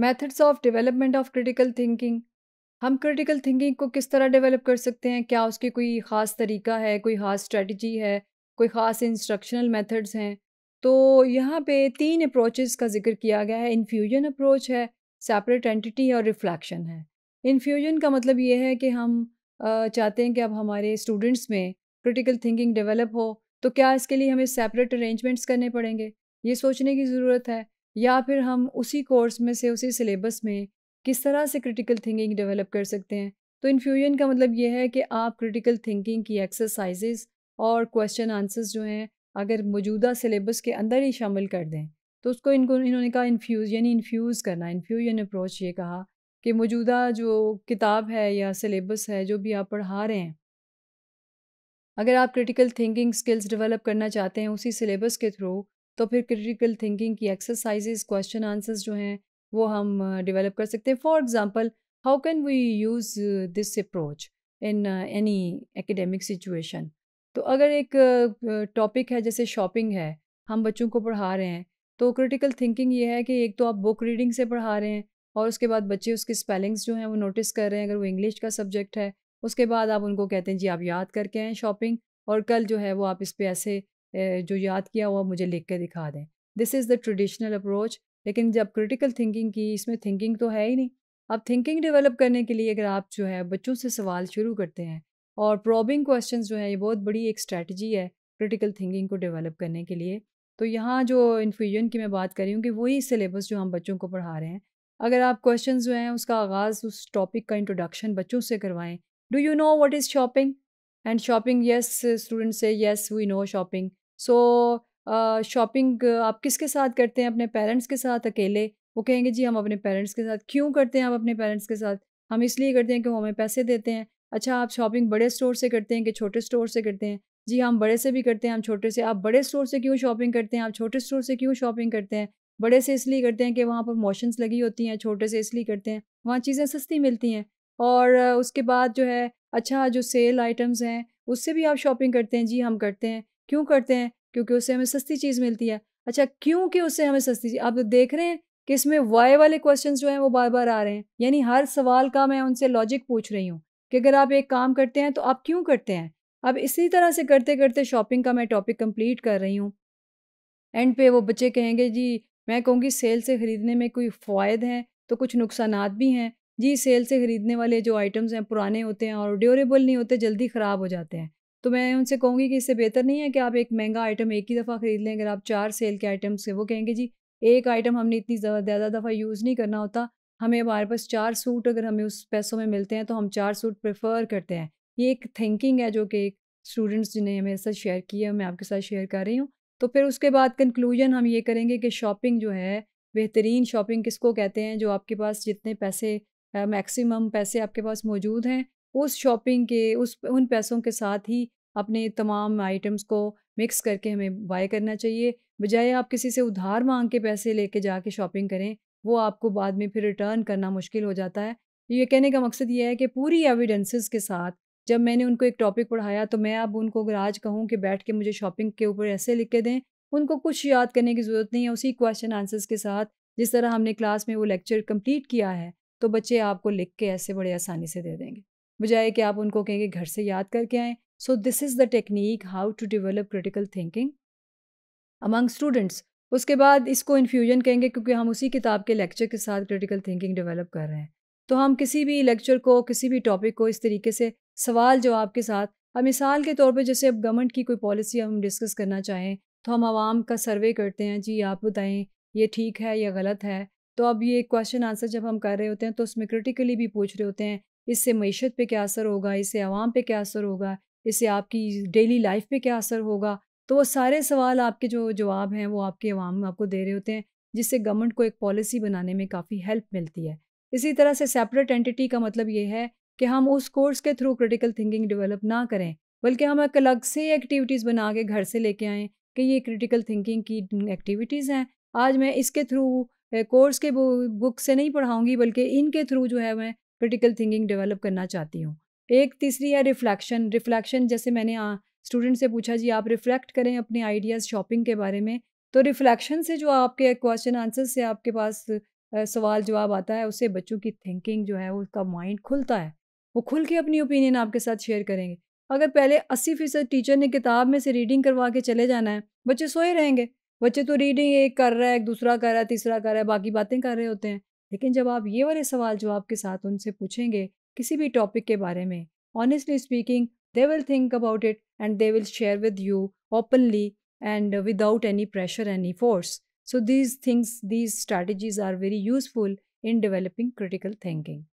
methods of development of critical thinking हम critical thinking को किस तरह डेवलप कर सकते हैं क्या उसकी कोई ख़ास तरीका है कोई ख़ास स्ट्रेटजी है कोई ख़ास इंस्ट्रक्शनल मेथड्स हैं तो यहाँ पे तीन अप्रोचेस का जिक्र किया गया है इन्फ्यूजन अप्रोच है सेपरेट एंटिटी और रिफ्लेक्शन है इन्फ्यूजन का मतलब ये है कि हम चाहते हैं कि अब हमारे स्टूडेंट्स में क्रिटिकल थिंकिंग डेवलप हो तो क्या इसके लिए हमें सेपरेट अरेंजमेंट्स करने पड़ेंगे ये सोचने की ज़रूरत है या फिर हम उसी कोर्स में से उसी सिलेबस में किस तरह से क्रिटिकल थिंकिंग डेवलप कर सकते हैं तो इन्फ्यूजन का मतलब ये है कि आप क्रिटिकल थिंकिंग की एक्सरसाइजेज और क्वेश्चन आंसर्स जो हैं अगर मौजूदा सिलेबस के अंदर ही शामिल कर दें तो उसको इनको इन्होंने कहा इन्फ्यूज़ यानी इन्फ्यूज़ करना इन्फ्यूजन अप्रोच ये कहा कि मौजूदा जो किताब है या सिलेबस है जो भी आप पढ़ा रहे हैं अगर आप क्रिटिकल थिंकिंग स्किल्स डेवलप करना चाहते हैं उसी सिलेबस के थ्रू तो फिर क्रिटिकल थिंकिंग की एक्सरसाइजेज क्वेश्चन आंसर्स जो हैं वो हम डेवलप कर सकते हैं for example how can we use this approach in any academic situation तो अगर एक टॉपिक है जैसे शॉपिंग है हम बच्चों को पढ़ा रहे हैं तो क्रिटिकल थिंकिंग ये है कि एक तो आप बुक रीडिंग से पढ़ा रहे हैं और उसके बाद बच्चे उसके स्पेलिंग्स जो हैं वो नोटिस कर रहे हैं अगर वो इंग्लिश का सब्जेक्ट है उसके बाद आप उनको कहते हैं जी आप याद करके आएँ शॉपिंग और कल जो है वो आप इस पर ऐसे जो याद किया हुआ मुझे लिख के दिखा दें this is the traditional approach लेकिन जब क्रिटिकल थिंकिंग की इसमें थिंकिंग तो है ही नहीं अब थिंकिंग डेवलप करने के लिए अगर आप जो है बच्चों से सवाल शुरू करते हैं और प्रॉबिंग क्वेश्चन जो है ये बहुत बड़ी एक स्ट्रैटी है क्रिटिकल थिंकिंग को डेवलप करने के लिए तो यहाँ जो इन्फ्यूजन की मैं बात कर रही हूँ कि वही सिलेबस जो हम बच्चों को पढ़ा रहे हैं अगर आप क्वेश्चन जो हैं उसका आगाज़ उस टॉपिक का इंट्रोडक्शन बच्चों से करवाएँ do you know what is shopping and shopping yes student से yes we know shopping so so, shopping आप किसके साथ करते हैं अपने पेरेंट्स के साथ अकेले वो कहेंगे जी हम अपने पेरेंट्स के साथ क्यों करते हैं आप अपने पेरेंट्स के साथ हम इसलिए करते हैं कि वो हमें पैसे देते हैं अच्छा आप शॉपिंग बड़े स्टोर से करते हैं कि छोटे स्टोर से करते हैं जी हम बड़े से भी करते हैं हम छोटे से आप बड़े स्टोर से क्यों शॉपिंग करते हैं आप छोटे स्टोर से क्यों शॉपिंग करते हैं बड़े से इसलिए करते हैं कि वहाँ पर मोशंस लगी होती हैं छोटे से इसलिए करते हैं वहाँ चीज़ें सस्ती मिलती हैं और उसके बाद जो है अच्छा जो सेल आइटम्स हैं उससे भी आप शॉपिंग करते हैं जी हम करते हैं क्यों करते हैं क्योंकि उससे हमें सस्ती चीज़ मिलती है अच्छा क्योंकि उससे हमें सस्ती चीज़ आप तो देख रहे हैं कि इसमें वाई वाले क्वेश्चन जो हैं वो बार बार आ रहे हैं यानी हर सवाल का मैं उनसे लॉजिक पूछ रही हूँ कि अगर आप एक काम करते हैं तो आप क्यों करते हैं अब इसी तरह से करते करते शॉपिंग का मैं टॉपिक कम्प्लीट कर रही हूँ एंड पे वो बच्चे कहेंगे जी मैं कहूँगी सेल से ख़रीदने में कोई फ़ायद हैं तो कुछ नुकसान भी हैं जी सेल से ख़रीदने वाले जो आइटम्स हैं पुराने होते हैं और ड्यूरेबल नहीं होते जल्दी ख़राब हो जाते हैं तो मैं उनसे कहूँगी कि इससे बेहतर नहीं है कि आप एक महंगा आइटम एक ही दफ़ा ख़रीद लें अगर आप चार सेल के आइटम्स से वो कहेंगे जी एक आइटम हमने इतनी ज़्यादा दफ़ा यूज़ नहीं करना होता हमें हमारे पास चार सूट अगर हमें उस पैसों में मिलते हैं तो हम चार सूट प्रेफर करते हैं ये एक थिंकिंग है जो कि स्टूडेंट्स जिन्हें मेरे साथ शेयर की है मैं आपके साथ शेयर कर रही हूँ तो फिर उसके बाद कंक्लूजन हम ये करेंगे कि शॉपिंग जो है बेहतरीन शॉपिंग किसको कहते हैं जो आपके पास जितने पैसे मैक्सिमम पैसे आपके पास मौजूद हैं उस शॉपिंग के उस उन पैसों के साथ ही अपने तमाम आइटम्स को मिक्स करके हमें बाय करना चाहिए बजाय आप किसी से उधार मांग के पैसे लेके जाके शॉपिंग करें वो आपको बाद में फिर रिटर्न करना मुश्किल हो जाता है ये कहने का मकसद ये है कि पूरी एविडेंसेस के साथ जब मैंने उनको एक टॉपिक पढ़ाया तो मैं अब उनको अगर आज कहूँ कि बैठ के मुझे शॉपिंग के ऊपर ऐसे लिख के दें उनको कुछ याद करने की ज़रूरत नहीं है उसी क्वेश्चन आंसर्स के साथ जिस तरह हमने क्लास में वो लेक्चर कंप्लीट किया है तो बच्चे आपको लिख के ऐसे बड़े आसानी से दे देंगे बजाय कि आप उनको कहेंगे घर से याद करके आएँ so this is the technique how to develop critical thinking among students उसके बाद इसको इन्फ्यूजन कहेंगे क्योंकि हम उसी किताब के लेक्चर के साथ क्रिटिकल थिंकिंग डेवलप कर रहे हैं तो हम किसी भी लेक्चर को किसी भी टॉपिक को इस तरीके से सवाल जवाब के साथ अब मिसाल के तौर पे जैसे अब गवर्नमेंट की कोई पॉलिसी हम डिस्कस करना चाहें तो हम आवाम का सर्वे करते हैं जी आप बताएं ये ठीक है या गलत है तो अब ये क्वेश्चन आंसर जब हम कर रहे होते हैं तो उसमें क्रिटिकली भी पूछ रहे होते हैं इससे मीशत पे क्या असर होगा इससे आवाम पे क्या असर होगा इससे आपकी डेली लाइफ पे क्या असर होगा तो वो सारे सवाल आपके जो जवाब हैं वो आपके आवाम आपको दे रहे होते हैं जिससे गवर्नमेंट को एक पॉलिसी बनाने में काफ़ी हेल्प मिलती है इसी तरह से सेपरेट एंटिटी का मतलब ये है कि हम उस कोर्स के थ्रू क्रिटिकल थिंकिंग डेवलप ना करें बल्कि हम एक अलग से एक्टिविटीज़ बना के घर से लेके आएँ कि ये क्रिटिकल थिंकिंग की एक्टिविटीज़ हैं आज मैं इसके थ्रू कोर्स के बुक से नहीं पढ़ाऊँगी बल्कि इनके थ्रू जो है मैं क्रिटिकल थिंकिंग डेवलप करना चाहती हूँ एक तीसरी है रिफ्लैक्शन रिफ्लैक्शन जैसे मैंने स्टूडेंट से पूछा जी आप रिफ्लेक्ट करें अपने आइडियाज़ शॉपिंग के बारे में तो रिफ्लैक्शन से जो आपके क्वेश्चन आंसर से आपके पास सवाल जवाब आता है उससे बच्चों की थिंकिंग जो है उसका माइंड खुलता है वो खुल के अपनी ओपिनियन आपके साथ शेयर करेंगे अगर पहले अस्सी फीसद टीचर ने किताब में से रीडिंग करवा के चले जाना है बच्चे सोए रहेंगे बच्चे तो रीडिंग एक कर रहा है एक दूसरा कर रहा है तीसरा कर रहा है बाकी बातें कर रहे होते हैं लेकिन जब आप ये वाले सवाल जो आपके साथ उनसे पूछेंगे किसी भी टॉपिक के बारे में honestly speaking they will think about it and they will share with you openly and without any pressure any force so these things these strategies are very useful in developing critical thinking